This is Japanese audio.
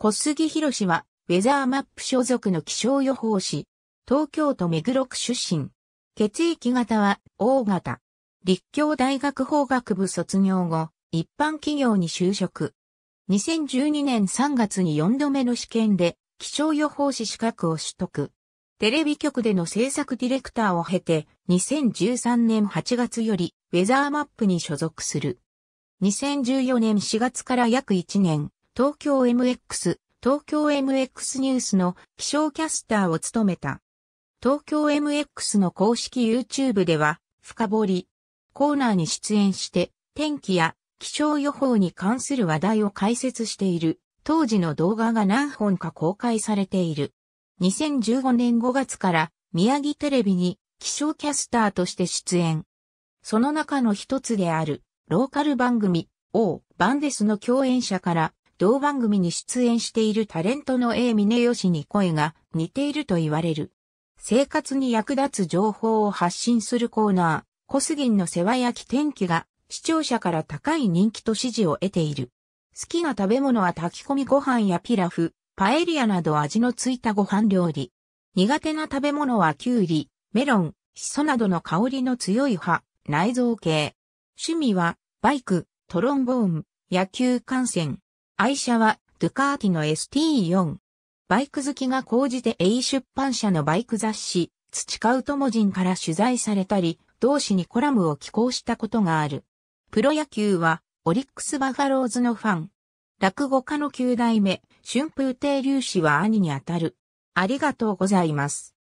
小杉博士は、ウェザーマップ所属の気象予報士。東京都目黒区出身。血液型は、O 型。立教大学法学部卒業後、一般企業に就職。2012年3月に4度目の試験で、気象予報士資格を取得。テレビ局での制作ディレクターを経て、2013年8月より、ウェザーマップに所属する。2014年4月から約1年、東京 MX、東京 MX ニュースの気象キャスターを務めた。東京 MX の公式 YouTube では、深掘り、コーナーに出演して、天気や気象予報に関する話題を解説している、当時の動画が何本か公開されている。2015年5月から宮城テレビに気象キャスターとして出演。その中の一つである、ローカル番組、O バンデスの共演者から同番組に出演しているタレントの A 峰義に声が似ていると言われる。生活に役立つ情報を発信するコーナー、コスギンの世話焼き天気が視聴者から高い人気と支持を得ている。好きな食べ物は炊き込みご飯やピラフ、パエリアなど味のついたご飯料理。苦手な食べ物はキュウリ、メロン、シソなどの香りの強い葉、内臓系。趣味は、バイク、トロンボーン、野球観戦。愛車はドゥカーティの ST4。バイク好きが高じて A 出版社のバイク雑誌、培う友人から取材されたり、同誌にコラムを寄稿したことがある。プロ野球は、オリックスバファローズのファン。落語家の9代目、春風亭流氏は兄にあたる。ありがとうございます。